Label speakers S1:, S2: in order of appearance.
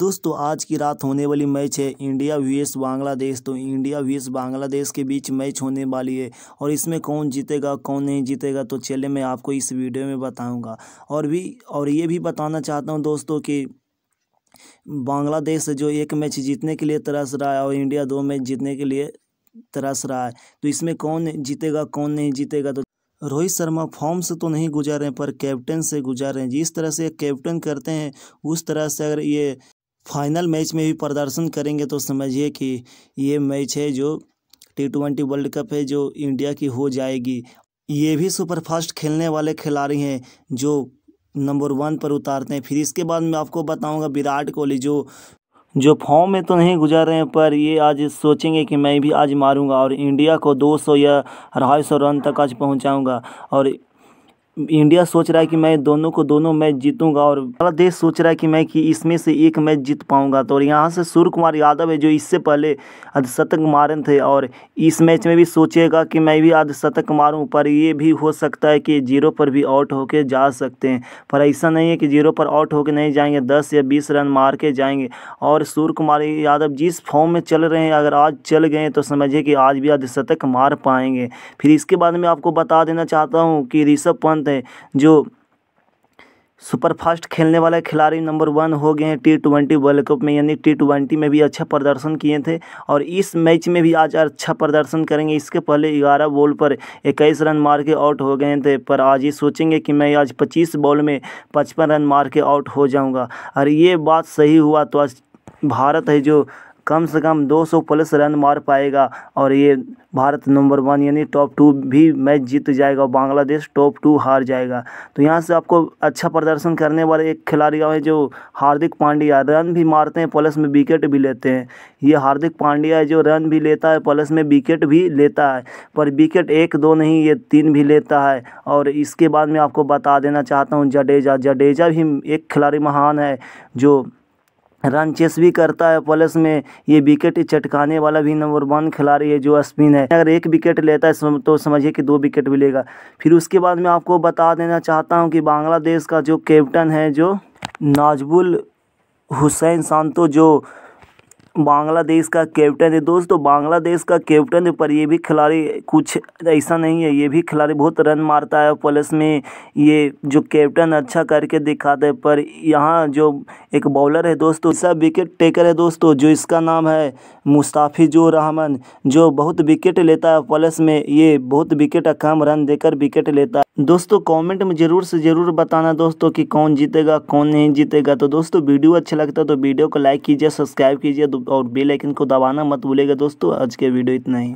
S1: दोस्तों आज की रात होने वाली मैच है इंडिया वीएस बांग्लादेश तो इंडिया वीएस बांग्लादेश के बीच मैच होने वाली है और इसमें कौन जीतेगा कौन नहीं जीतेगा तो चले मैं आपको इस वीडियो में बताऊंगा और भी और ये भी बताना चाहता हूं दोस्तों कि बांग्लादेश जो एक मैच जीतने के लिए तरस रहा है और इंडिया दो मैच जीतने के लिए तरस रहा है तो इसमें कौन जीतेगा कौन नहीं जीतेगा तो रोहित शर्मा फॉर्म से तो नहीं गुजार रहे पर कैप्टन से गुजार रहे हैं जिस तरह से कैप्टन करते हैं उस तरह से अगर ये फाइनल मैच में भी प्रदर्शन करेंगे तो समझिए कि ये मैच है जो टी ट्वेंटी वर्ल्ड कप है जो इंडिया की हो जाएगी ये भी सुपर फास्ट खेलने वाले खिलाड़ी हैं जो नंबर वन पर उतारते हैं फिर इसके बाद मैं आपको बताऊंगा विराट कोहली जो जो फॉर्म में तो नहीं गुजर रहे हैं पर ये आज सोचेंगे कि मैं भी आज मारूंगा और इंडिया को 200 या अढ़ाई सौ रन तक आज पहुंचाऊंगा और इंडिया सोच रहा है कि मैं दोनों को दोनों मैच जीतूंगा और देश सोच रहा है कि मैं कि इसमें से एक मैच जीत पाऊंगा तो और यहाँ से सूर्य कुमार यादव है जो इससे पहले अर्धशतक मारन थे और इस मैच में भी सोचेगा कि मैं भी अर्धशतक मारूं पर ये भी हो सकता है कि जीरो पर भी आउट होके जा सकते हैं पर ऐसा नहीं है कि जीरो पर आउट होकर नहीं जाएंगे दस या बीस रन मार के जाएंगे और सूर्य कुमार यादव जिस फॉर्म में चल रहे हैं अगर आज चल गए तो समझिए कि आज भी अर्धशतक मार पाएंगे फिर इसके बाद में आपको बता देना चाहता हूँ कि ऋषभ पंत उपरांत जो सुपरफास्ट खेलने वाले खिलाड़ी नंबर वन हो गए हैं टी ट्वेंटी वर्ल्ड कप में यानी टी ट्वेंटी में भी अच्छा प्रदर्शन किए थे और इस मैच में भी आज अच्छा प्रदर्शन करेंगे इसके पहले ग्यारह बॉल पर इक्कीस रन मार के आउट हो गए थे पर आज ये सोचेंगे कि मैं आज पच्चीस बॉल में पचपन रन मार के आउट हो जाऊँगा और ये बात सही हुआ तो आज भारत है जो कम से कम 200 प्लस रन मार पाएगा और ये भारत नंबर वन यानी टॉप टू भी मैच जीत जाएगा बांग्लादेश टॉप टू हार जाएगा तो यहाँ से आपको अच्छा प्रदर्शन करने वाले एक खिलाड़ी है जो हार्दिक पांड्या रन भी मारते हैं प्लस में विकेट भी लेते हैं ये हार्दिक पांड्या है जो रन भी लेता है प्लस में विकेट भी लेता है पर विकेट एक दो नहीं ये तीन भी लेता है और इसके बाद मैं आपको बता देना चाहता हूँ जडेजा जडेजा भी एक खिलाड़ी महान है जो रन चेस भी करता है प्लस में ये विकेट चटकाने वाला भी नंबर वन खिलाड़ी है जो स्पिन है अगर एक विकेट लेता है तो समझिए कि दो विकेट मिलेगा फिर उसके बाद मैं आपको बता देना चाहता हूँ कि बांग्लादेश का जो कैप्टन है जो नाजबुल हुसैन सांतो जो बांग्लादेश का कैप्टन है दोस्तों बांग्लादेश का कैप्टन है पर ये भी खिलाड़ी कुछ ऐसा नहीं है ये भी खिलाड़ी बहुत रन मारता है प्लस में ये जो कैप्टन अच्छा करके दिखाता है पर यहाँ जो एक बॉलर है दोस्तों ऐसा विकेट टेकर है दोस्तों जो इसका नाम है मुस्ताफिजुर रहमान जो बहुत विकेट लेता है प्लस में ये बहुत विकेट कम रन देकर विकेट लेता है दोस्तों कमेंट में ज़रूर से ज़रूर बताना दोस्तों कि कौन जीतेगा कौन नहीं जीतेगा तो दोस्तों वीडियो अच्छा लगता है तो वीडियो को लाइक कीजिए सब्सक्राइब कीजिए तो और बेल आइकन को दबाना मत भूलेगा दोस्तों आज के वीडियो इतना ही